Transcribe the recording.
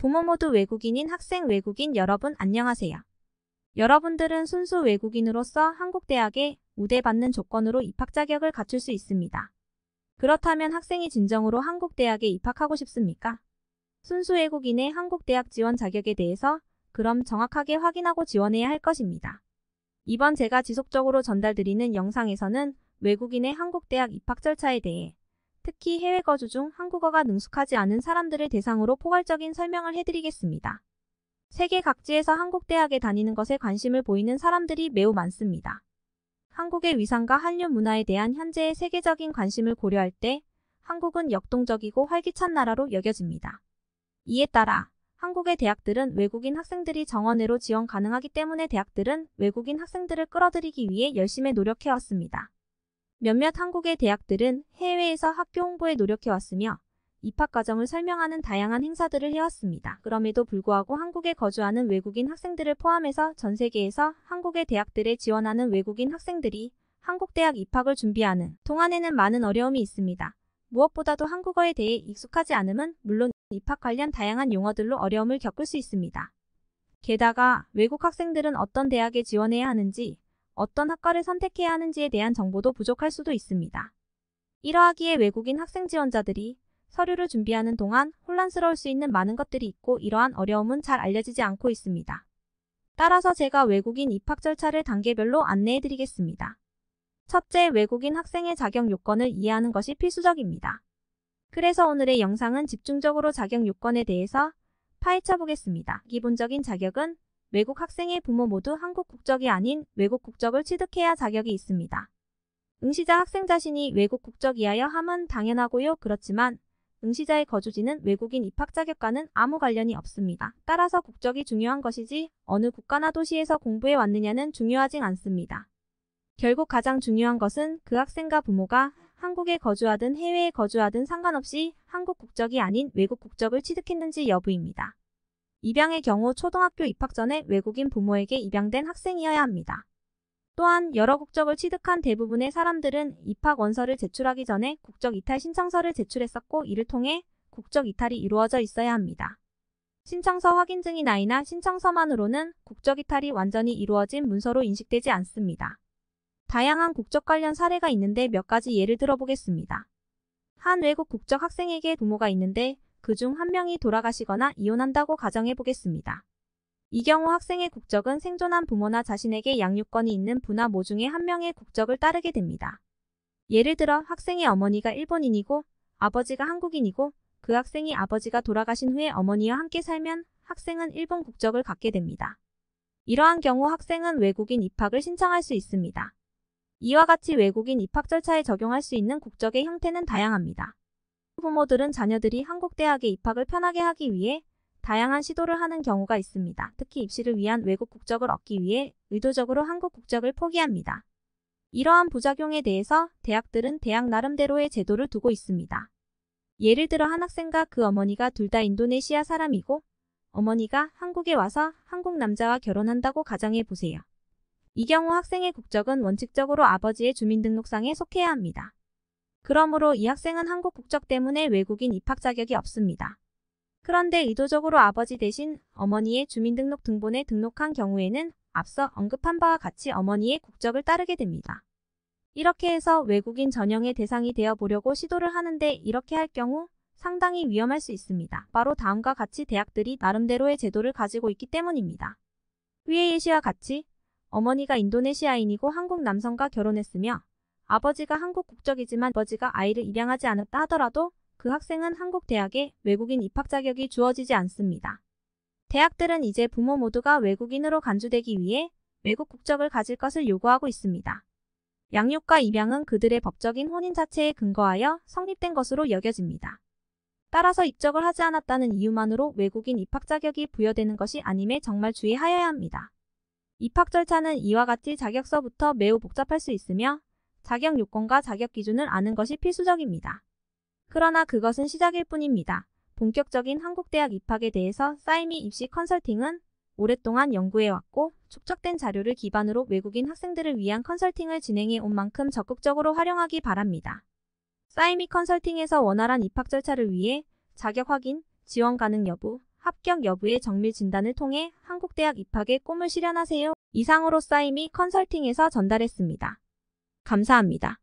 부모 모두 외국인인 학생 외국인 여러분 안녕하세요. 여러분들은 순수 외국인으로서 한국 대학에 우대받는 조건으로 입학 자격을 갖출 수 있습니다. 그렇다면 학생이 진정으로 한국 대학에 입학하고 싶습니까? 순수 외국인의 한국 대학 지원 자격에 대해서 그럼 정확하게 확인하고 지원해야 할 것입니다. 이번 제가 지속적으로 전달드리는 영상에서는 외국인의 한국 대학 입학 절차에 대해 특히 해외 거주 중 한국어가 능숙하지 않은 사람들을 대상으로 포괄적인 설명을 해드리겠습니다. 세계 각지에서 한국 대학에 다니는 것에 관심을 보이는 사람들이 매우 많습니다. 한국의 위상과 한류 문화에 대한 현재의 세계적인 관심을 고려할 때 한국은 역동적이고 활기찬 나라로 여겨집니다. 이에 따라 한국의 대학들은 외국인 학생들이 정원외로 지원 가능하기 때문에 대학들은 외국인 학생들을 끌어들이기 위해 열심히 노력해왔습니다. 몇몇 한국의 대학들은 해외에서 학교 홍보에 노력해왔으며 입학 과정을 설명하는 다양한 행사들을 해왔습니다. 그럼에도 불구하고 한국에 거주하는 외국인 학생들을 포함해서 전 세계에서 한국의 대학들에 지원하는 외국인 학생들이 한국 대학 입학을 준비하는 동안에는 많은 어려움이 있습니다. 무엇보다도 한국어에 대해 익숙하지 않음은 물론 입학 관련 다양한 용어들로 어려움을 겪을 수 있습니다. 게다가 외국 학생들은 어떤 대학에 지원해야 하는지 어떤 학과를 선택해야 하는지에 대한 정보도 부족할 수도 있습니다. 이러하기에 외국인 학생 지원자들이 서류를 준비하는 동안 혼란스러울 수 있는 많은 것들이 있고 이러한 어려움은 잘 알려지지 않고 있습니다. 따라서 제가 외국인 입학 절차를 단계별로 안내해 드리겠습니다. 첫째, 외국인 학생의 자격 요건을 이해하는 것이 필수적입니다. 그래서 오늘의 영상은 집중적으로 자격 요건에 대해서 파헤쳐 보겠습니다. 기본적인 자격은 외국 학생의 부모 모두 한국 국적이 아닌 외국 국적을 취득해야 자격이 있습니다. 응시자 학생 자신이 외국 국적 이하여 함은 당연하고요. 그렇지만 응시자의 거주지는 외국인 입학 자격과는 아무 관련이 없습니다. 따라서 국적이 중요한 것이지 어느 국가나 도시에서 공부해 왔느냐는 중요하진 않습니다. 결국 가장 중요한 것은 그 학생과 부모가 한국에 거주하든 해외에 거주하든 상관없이 한국 국적이 아닌 외국 국적을 취득했는지 여부입니다. 입양의 경우 초등학교 입학 전에 외국인 부모에게 입양된 학생이어야 합니다. 또한 여러 국적을 취득한 대부분의 사람들은 입학 원서를 제출하기 전에 국적 이탈 신청서를 제출했었고 이를 통해 국적 이탈이 이루어져 있어야 합니다. 신청서 확인증이나이나 신청서만으로는 국적 이탈이 완전히 이루어진 문서로 인식되지 않습니다. 다양한 국적 관련 사례가 있는데 몇 가지 예를 들어보겠습니다. 한 외국 국적 학생에게 부모가 있는데 그중 한 명이 돌아가시거나 이혼한다고 가정해 보겠습니다. 이 경우 학생의 국적은 생존한 부모나 자신에게 양육권이 있는 부나 모중의한 명의 국적을 따르게 됩니다. 예를 들어 학생의 어머니가 일본인이고 아버지가 한국인이고 그 학생이 아버지가 돌아가신 후에 어머니와 함께 살면 학생은 일본 국적을 갖게 됩니다. 이러한 경우 학생은 외국인 입학을 신청할 수 있습니다. 이와 같이 외국인 입학 절차에 적용할 수 있는 국적의 형태는 다양합니다. 부모들은 자녀들이 한국 대학에 입학을 편하게 하기 위해 다양한 시도를 하는 경우가 있습니다. 특히 입시를 위한 외국 국적을 얻기 위해 의도적으로 한국 국적을 포기합니다. 이러한 부작용에 대해서 대학들은 대학 나름대로의 제도를 두고 있습니다. 예를 들어 한 학생과 그 어머니가 둘 다 인도네시아 사람이고 어머니가 한국에 와서 한국 남자와 결혼한다고 가정해 보세요. 이 경우 학생의 국적은 원칙적으로 아버지의 주민등록상에 속해야 합니다. 그러므로 이 학생은 한국 국적 때문에 외국인 입학 자격이 없습니다. 그런데 의도적으로 아버지 대신 어머니의 주민등록 등본에 등록한 경우에는 앞서 언급한 바와 같이 어머니의 국적을 따르게 됩니다. 이렇게 해서 외국인 전형의 대상이 되어 보려고 시도를 하는데 이렇게 할 경우 상당히 위험할 수 있습니다. 바로 다음과 같이 대학들이 나름대로의 제도를 가지고 있기 때문입니다. 위의 예시와 같이 어머니가 인도네시아인이고 한국 남성과 결혼했으며 아버지가 한국 국적이지만 아버지가 아이를 입양하지 않았다 하더라도 그 학생은 한국 대학에 외국인 입학 자격이 주어지지 않습니다. 대학들은 이제 부모 모두가 외국인으로 간주되기 위해 외국 국적을 가질 것을 요구하고 있습니다. 양육과 입양은 그들의 법적인 혼인 자체에 근거하여 성립된 것으로 여겨집니다. 따라서 입적을 하지 않았다는 이유만으로 외국인 입학 자격이 부여되는 것이 아님에 정말 주의하여야 합니다. 입학 절차는 이와 같이 자격서부터 매우 복잡할 수 있으며 자격 요건과 자격 기준을 아는 것이 필수적입니다. 그러나 그것은 시작일 뿐입니다. 본격적인 한국대학 입학에 대해서 사이미 입시 컨설팅은 오랫동안 연구해왔고 축적된 자료를 기반으로 외국인 학생들을 위한 컨설팅을 진행해 온 만큼 적극적으로 활용하기 바랍니다. 사이미 컨설팅에서 원활한 입학 절차를 위해 자격 확인, 지원 가능 여부, 합격 여부의 정밀 진단을 통해 한국대학 입학의 꿈을 실현하세요. 이상으로 사이미 컨설팅에서 전달했습니다. 감사합니다.